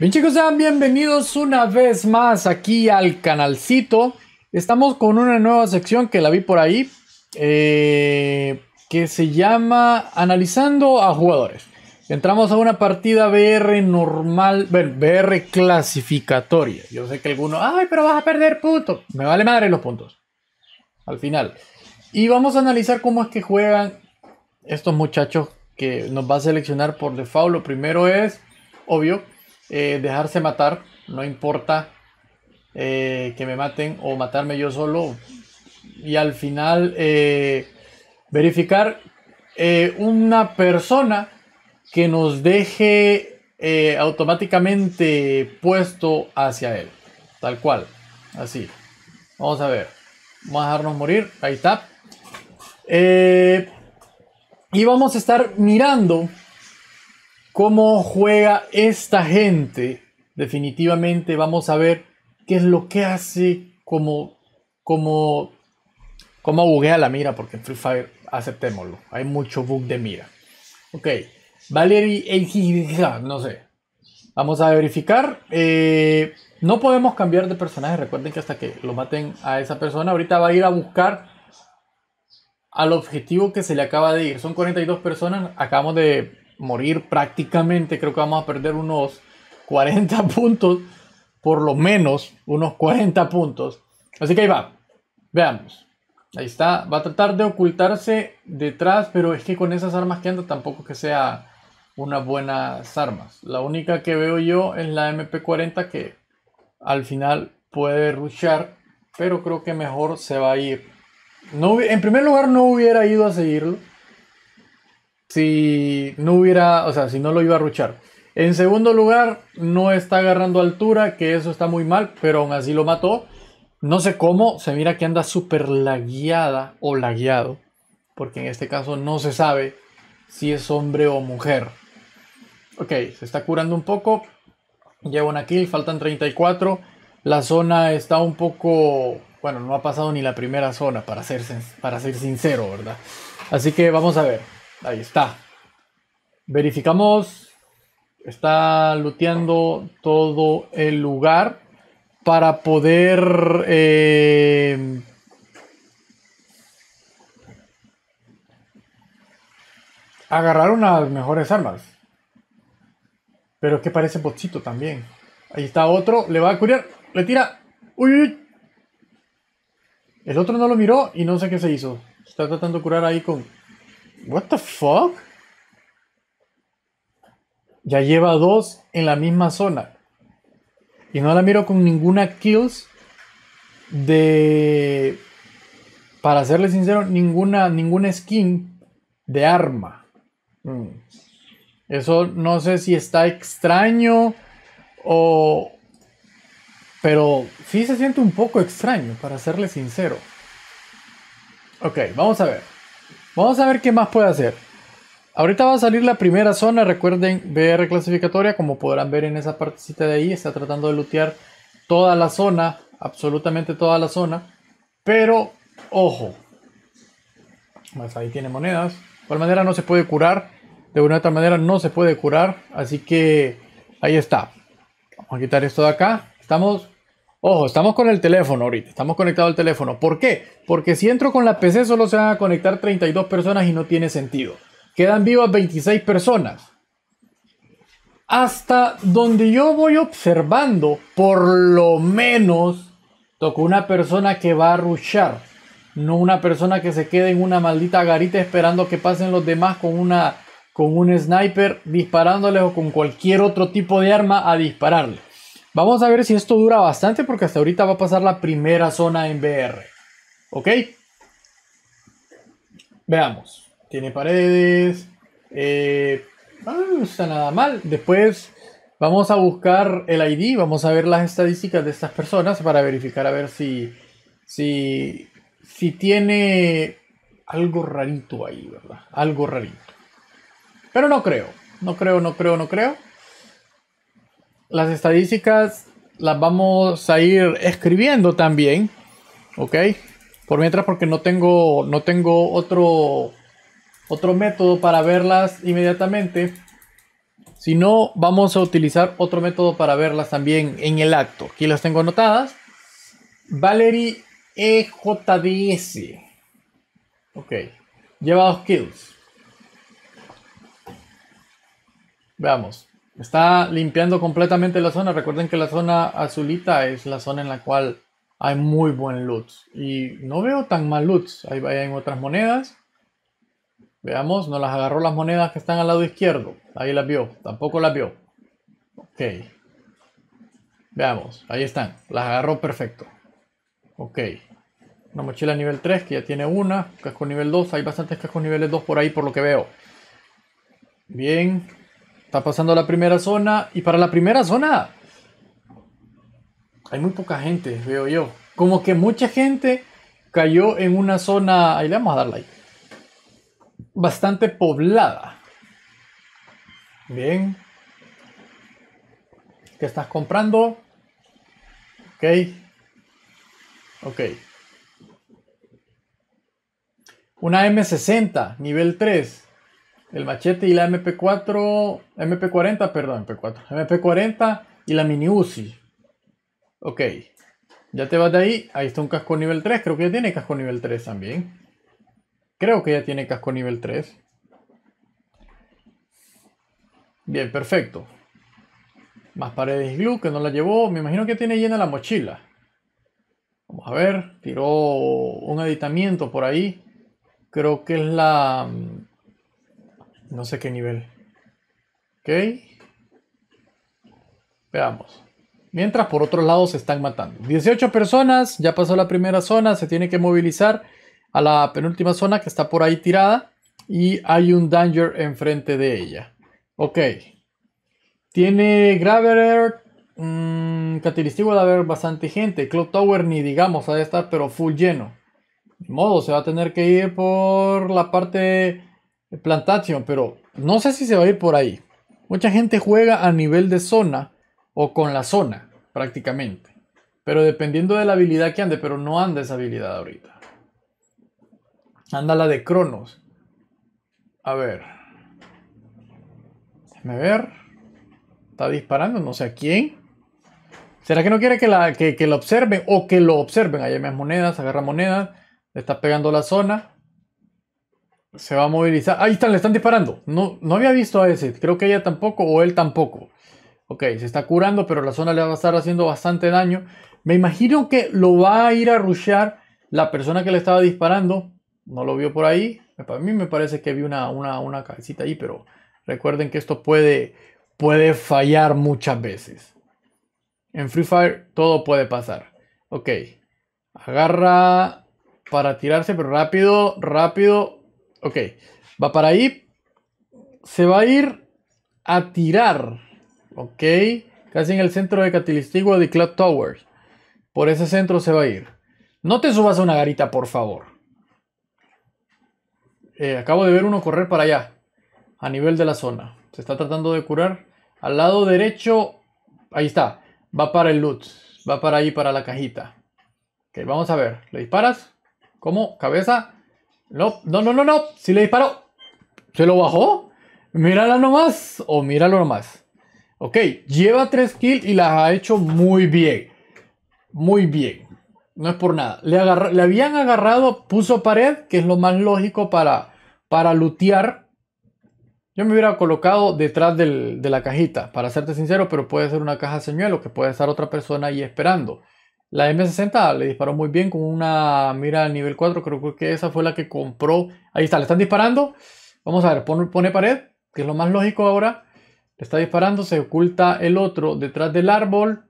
Bien chicos, sean bienvenidos una vez más aquí al canalcito. Estamos con una nueva sección que la vi por ahí, eh, que se llama Analizando a jugadores. Entramos a una partida BR normal, bueno, BR clasificatoria. Yo sé que alguno, ay, pero vas a perder puntos. Me vale madre los puntos. Al final. Y vamos a analizar cómo es que juegan estos muchachos que nos va a seleccionar por default. Lo primero es, obvio, eh, dejarse matar, no importa eh, que me maten o matarme yo solo. Y al final eh, verificar una persona que nos deje automáticamente puesto hacia él. Tal cual. Así. Vamos a ver. Vamos a dejarnos morir. Ahí está. y vamos a estar mirando cómo juega esta gente, definitivamente vamos a ver qué es lo que hace como, como, como buguea la mira, porque en Free Fire, aceptémoslo, hay mucho bug de mira. Ok, Valerie, no sé. Vamos a verificar. Eh, no podemos cambiar de personaje. Recuerden que hasta que lo maten a esa persona, ahorita va a ir a buscar al objetivo que se le acaba de ir. Son 42 personas. Acabamos de morir prácticamente. Creo que vamos a perder unos 40 puntos, por lo menos unos 40 puntos. Así que ahí va. Veamos. Ahí está. Va a tratar de ocultarse detrás, pero es que con esas armas que anda tampoco que sea unas buenas armas. La única que veo yo es la MP40 que al final puede rushar, pero creo que mejor se va a ir. No, en primer lugar no hubiera ido a seguirlo si no hubiera, o sea, si no lo iba a ruchar. En segundo lugar, no está agarrando altura, que eso está muy mal, pero aún así lo mató. No sé cómo, se mira que anda súper lagueada o lagueado, porque en este caso no se sabe si es hombre o mujer. Ok, se está curando un poco, lleva una kill, faltan 34. La zona está un poco, bueno, no ha pasado ni la primera zona, para ser, para ser sincero, ¿verdad? Así que vamos a ver. Ahí está. Verificamos. Está luteando todo el lugar para poder eh, agarrar unas mejores armas. Pero que parece bochito también. Ahí está otro, le va a curar. le tira. Uy, uy. El otro no lo miró y no sé qué se hizo. Está tratando de curar ahí con What the fuck? Ya lleva dos en la misma zona. Y no la miro con ninguna kills de... Para serle sincero, ninguna, ninguna skin de arma. Mm. Eso no sé si está extraño o... Pero sí se siente un poco extraño, para serle sincero. Ok, vamos a ver. Vamos a ver qué más puede hacer. Ahorita va a salir la primera zona, recuerden, BR clasificatoria, como podrán ver en esa partecita de ahí, está tratando de lootear toda la zona, absolutamente toda la zona, pero ojo, pues ahí tiene monedas, de igual manera no se puede curar, de una otra manera no se puede curar, así que ahí está. Vamos a quitar esto de acá, estamos Ojo, estamos con el teléfono ahorita, estamos conectados al teléfono. ¿Por qué? Porque si entro con la PC solo se van a conectar 32 personas y no tiene sentido. Quedan vivas 26 personas. Hasta donde yo voy observando, por lo menos toco una persona que va a rushar, no una persona que se quede en una maldita garita esperando que pasen los demás con una con un sniper disparándoles o con cualquier otro tipo de arma a dispararles. Vamos a ver si esto dura bastante porque hasta ahorita va a pasar la primera zona en BR, ¿Ok? Veamos. Tiene paredes. Eh, ah, no está nada mal. Después vamos a buscar el ID. Vamos a ver las estadísticas de estas personas para verificar a ver si, si, si tiene algo rarito ahí, ¿verdad? Algo rarito. Pero no creo. No creo, no creo, no creo. Las estadísticas las vamos a ir escribiendo también, ¿ok? Por mientras porque no tengo, no tengo otro, otro método para verlas inmediatamente. Si no, vamos a utilizar otro método para verlas también en el acto. Aquí las tengo anotadas. Valerie EJDS. Ok. Lleva dos kills. Veamos. Está limpiando completamente la zona. Recuerden que la zona azulita es la zona en la cual hay muy buen loot. Y no veo tan mal loot. Ahí vayan otras monedas. Veamos, no las agarró las monedas que están al lado izquierdo. Ahí las vio. Tampoco las vio. Ok. Veamos, ahí están. Las agarró perfecto. Ok. Una mochila nivel 3 que ya tiene una. Casco nivel 2. Hay bastantes cascos niveles 2 por ahí por lo que veo. Bien. Está pasando la primera zona y para la primera zona hay muy poca gente, veo yo. Como que mucha gente cayó en una zona, ahí le vamos a dar like, bastante poblada. Bien. ¿Qué estás comprando? Ok. Ok. Una M60, nivel 3 el machete y la MP4, MP40, perdón, MP4, MP40 y la mini Uzi. Ok, ya te vas de ahí, ahí está un casco nivel 3, creo que ya tiene casco nivel 3 también. Creo que ya tiene casco nivel 3. Bien, perfecto. Más paredes glue que no la llevó, me imagino que tiene llena la mochila. Vamos a ver, tiró un editamiento por ahí. Creo que es la mm, no sé qué nivel. Ok. Veamos. Mientras por otro lado se están matando. 18 personas, ya pasó la primera zona, se tiene que movilizar a la penúltima zona que está por ahí tirada y hay un danger enfrente de ella. Ok. Tiene Graveler, mmm, de haber bastante gente. Cloud Tower ni digamos, ha de estar pero full lleno. De modo, se va a tener que ir por la parte Plantation, pero no sé si se va a ir por ahí. Mucha gente juega a nivel de zona o con la zona, prácticamente. Pero dependiendo de la habilidad que ande, pero no anda esa habilidad ahorita. Anda la de Cronos. A ver. Déjame ver. Está disparando, no sé a quién. ¿Será que no quiere que la, que la observen o que lo observen? Ahí hay más monedas, agarra monedas, le está pegando la zona se va a movilizar. Ahí están, le están disparando. No, no había visto a ese. Creo que ella tampoco o él tampoco. Ok, se está curando, pero la zona le va a estar haciendo bastante daño. Me imagino que lo va a ir a rushear la persona que le estaba disparando. No lo vio por ahí. A mí me parece que vi una, una, una cabecita ahí, pero recuerden que esto puede, puede fallar muchas veces. En Free Fire todo puede pasar. Ok. Agarra para tirarse, pero rápido, rápido. Ok, va para ahí. Se va a ir a tirar. Ok, casi en el centro de Catilistigua de Cloud Towers. Por ese centro se va a ir. No te subas a una garita, por favor. Eh, acabo de ver uno correr para allá, a nivel de la zona. Se está tratando de curar. Al lado derecho, ahí está. Va para el loot. Va para ahí, para la cajita. Ok, vamos a ver. ¿Le disparas? ¿Cómo? ¿Cabeza? No, no, no, no, no. si le disparó. Se lo bajó. Mírala nomás. O míralo nomás. Ok, lleva tres kills y las ha hecho muy bien. Muy bien. No es por nada. Le, habían agarrado, puso pared, que es lo más lógico para, para lutear. Yo me hubiera colocado detrás de la cajita, para serte sincero, pero puede ser una caja señuelo que puede estar otra persona ahí esperando. La M60 le disparó muy bien con una mira nivel 4. Creo que esa fue la que compró. Ahí está, le están disparando. Vamos a ver, pone, pared, que es lo más lógico ahora. Le está disparando, se oculta el otro detrás del árbol.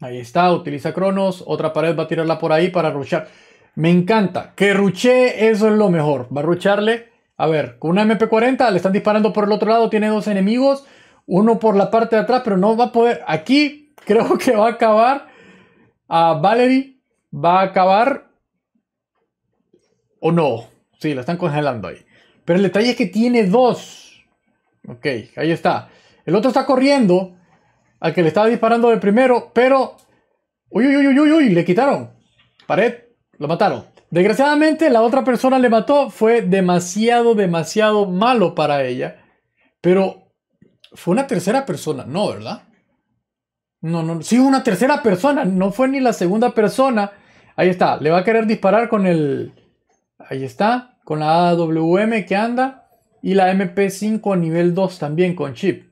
Ahí está, utiliza Cronos. Otra pared va a tirarla por ahí para ruchar. Me encanta. Que ruche, eso es lo mejor. Va a rucharle. A ver, con una MP40 le están disparando por el otro lado. Tiene dos enemigos. Uno por la parte de atrás, pero no va a poder. Aquí creo que va a acabar a Valerie va a acabar o no. Sí, la están congelando ahí. Pero el detalle es que tiene dos. Ok, ahí está. El otro está corriendo al que le estaba disparando de primero, pero... Uy, uy, uy, uy, uy, le quitaron. Pared, lo mataron. Desgraciadamente la otra persona le mató. Fue demasiado, demasiado malo para ella. Pero fue una tercera persona, ¿no? ¿Verdad? No, no, sí, una tercera persona, no fue ni la segunda persona. Ahí está, le va a querer disparar con el... Ahí está, con la AWM que anda y la MP5 nivel 2 también con chip.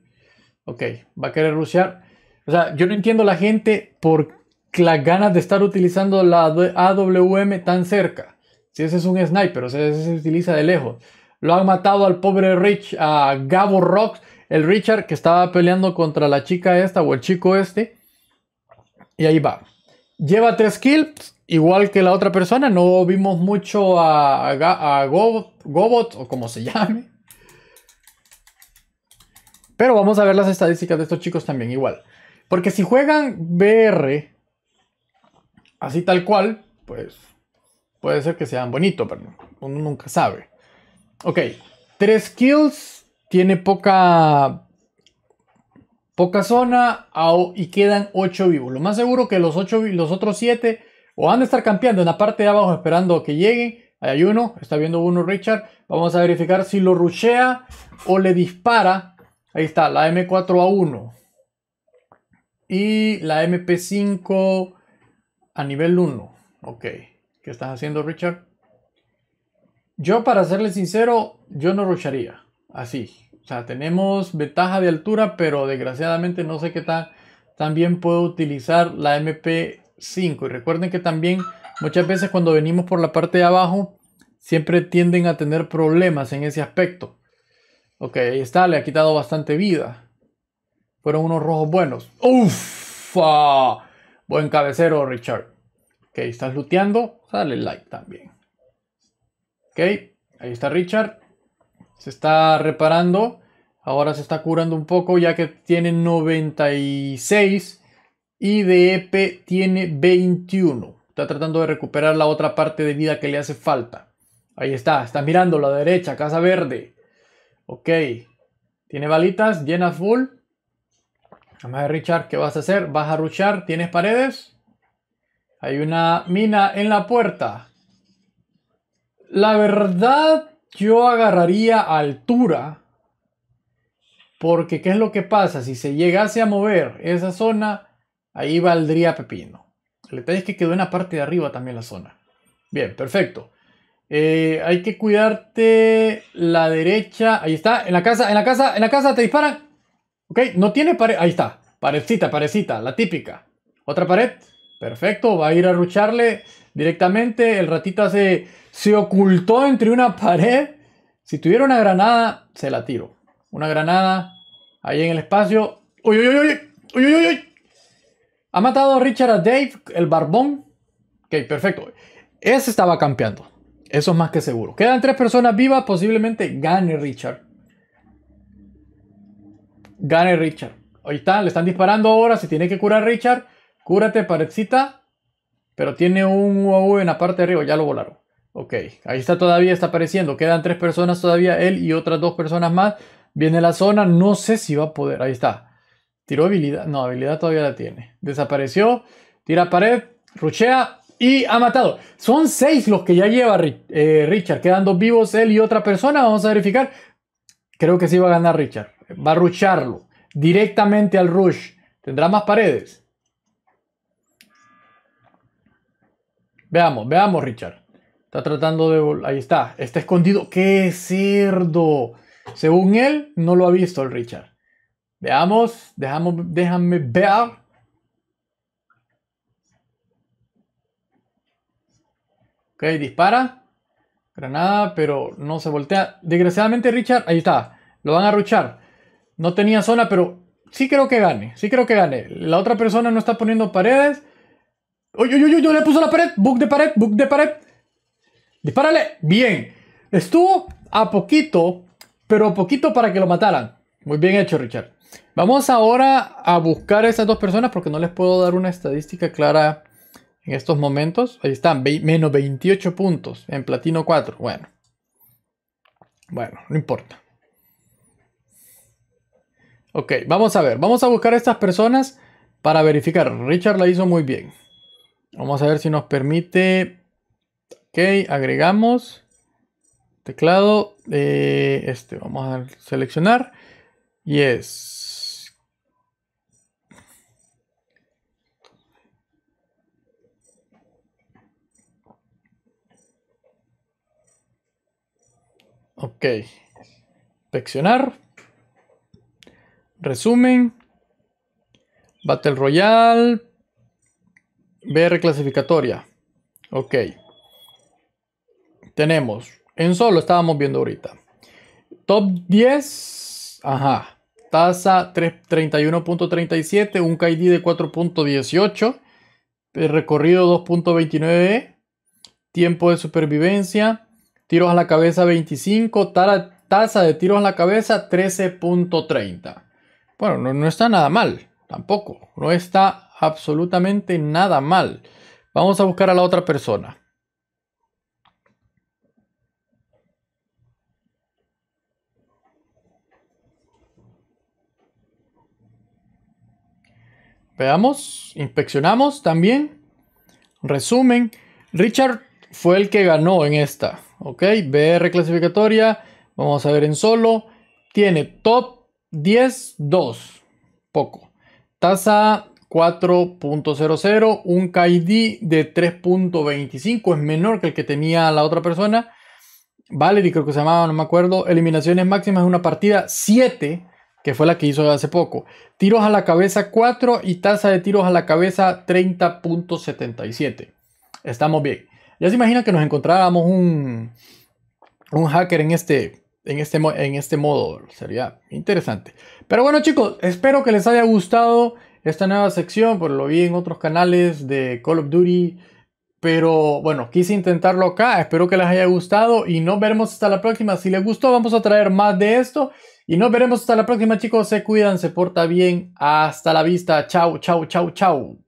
Ok, va a querer rushear. O sea, yo no entiendo la gente por las ganas de estar utilizando la AWM tan cerca. Si ese es un sniper, o sea, ese se utiliza de lejos. Lo han matado al pobre Rich, a Gabo Rocks el Richard que estaba peleando contra la chica esta o el chico este. Y ahí va. Lleva tres kills, igual que la otra persona. No vimos mucho a, Gobot o como se llame. Pero vamos a ver las estadísticas de estos chicos también, igual. Porque si juegan BR así tal cual, pues puede ser que sean bonitos, pero uno nunca sabe. Ok, tres kills, tiene poca poca zona y quedan 8 vivos. Lo más seguro que los, los otros 7 o han de estar campeando en la parte de abajo esperando que lleguen. Ahí hay uno, está viendo uno Richard. Vamos a verificar si lo rushea o le dispara. Ahí está, la M4A1. Y la MP5 a nivel 1. Ok, ¿qué estás haciendo Richard? Yo para serle sincero, yo no rushearía. Así, o sea, tenemos ventaja de altura, pero desgraciadamente no sé qué tal también puedo utilizar la MP5. Y recuerden que también muchas veces cuando venimos por la parte de abajo, siempre tienden a tener problemas en ese aspecto. Ok, ahí está, le ha quitado bastante vida. Fueron unos rojos buenos. ¡Uff! Buen cabecero, Richard. Ok, estás luteando. Dale like también. Ok, ahí está Richard se está reparando, ahora se está curando un poco ya que tiene 96 y de EP tiene 21. Está tratando de recuperar la otra parte de vida que le hace falta. Ahí está, está mirando la derecha, casa verde. Ok, tiene balitas, llena full. Además Richard, ¿qué vas a hacer? ¿Vas a ruchar? ¿Tienes paredes? Hay una mina en la puerta. La verdad, yo agarraría altura porque ¿qué es lo que pasa? Si se llegase a mover esa zona, ahí valdría pepino. El detalle es que quedó en la parte de arriba también la zona. Bien, perfecto. Eh, hay que cuidarte la derecha. Ahí está. En la casa, en la casa, en la casa te disparan. Ok, no tiene pared. Ahí está. Parecita, parecita. la típica. Otra pared. Perfecto, va a ir a rucharle directamente. El ratito se, se ocultó entre una pared. Si tuviera una granada, se la tiro. Una granada ahí en el espacio. ¡Uy, uy, uy! ¡Uy, uy, uy! uy! Ha matado a Richard a Dave, el barbón. Ok, perfecto. Ese estaba campeando. Eso es más que seguro. Quedan tres personas vivas. Posiblemente gane Richard. Gane Richard. Ahí está, le están disparando ahora. Se tiene que curar Richard. Cúrate parecita pero tiene un UAV en la parte de arriba, ya lo volaron. Ok, ahí está todavía, está apareciendo. Quedan tres personas todavía, él y otras dos personas más. Viene la zona, no sé si va a poder. Ahí está. Tiró habilidad, no, habilidad todavía la tiene. Desapareció, tira pared, ruchea y ha matado. Son seis los que ya lleva eh, Richard. Quedan dos vivos, él y otra persona. Vamos a verificar. Creo que sí va a ganar Richard. Va a rucharlo directamente al rush. Tendrá más paredes. Veamos, veamos, Richard. Está tratando de... Ahí está. Está escondido. ¡Qué cerdo! Según él, no lo ha visto el Richard. Veamos. Dejamos, déjame ver. Ok, dispara. Granada, pero no se voltea. Desgraciadamente, Richard, ahí está. Lo van a ruchar. No tenía zona, pero sí creo que gane. Sí creo que gane. La otra persona no está poniendo paredes. ¡Uy, uy, uy! le puso la pared! ¡Bug de pared! ¡Bug de pared! ¡Dispárale! ¡Bien! Estuvo a poquito, pero poquito para que lo mataran. Muy bien hecho, Richard. Vamos ahora a buscar a estas dos personas porque no les puedo dar una estadística clara en estos momentos. Ahí están, menos 28 puntos en platino 4. Bueno. Bueno, no importa. Ok, vamos a ver. Vamos a buscar a estas personas para verificar. Richard la hizo muy bien. Vamos a ver si nos permite. Ok, agregamos. Teclado. de eh, este, vamos a seleccionar. Yes. Ok. Seleccionar. Resumen. Battle Royale BR clasificatoria. Ok. Tenemos. En solo estábamos viendo ahorita. Top 10. Ajá. Tasa 31.37. Un KD de 4.18. Eh, recorrido 2.29. Tiempo de supervivencia. Tiros a la cabeza 25. Tasa de tiros a la cabeza 13.30. Bueno, no, no está nada mal. Tampoco. No está absolutamente nada mal. Vamos a buscar a la otra persona. Veamos, inspeccionamos también. Resumen, Richard fue el que ganó en esta. Ok, BR clasificatoria. Vamos a ver en solo. Tiene top 10, 2. Poco. Tasa 4.00, un KID de 3.25, es menor que el que tenía la otra persona. Valerie creo que se llamaba, no me acuerdo. Eliminaciones máximas de una partida 7, que fue la que hizo hace poco. Tiros a la cabeza 4 y tasa de tiros a la cabeza 30.77. Estamos bien. Ya se imagina que nos encontráramos un, un hacker en este, en, este, en este modo. Sería interesante. Pero bueno chicos, espero que les haya gustado esta nueva sección, pues lo vi en otros canales de Call of Duty. Pero bueno, quise intentarlo acá. Espero que les haya gustado y nos veremos hasta la próxima. Si les gustó, vamos a traer más de esto. Y nos veremos hasta la próxima, chicos. Se cuidan, se porta bien. Hasta la vista. Chau, chau, chau, chau.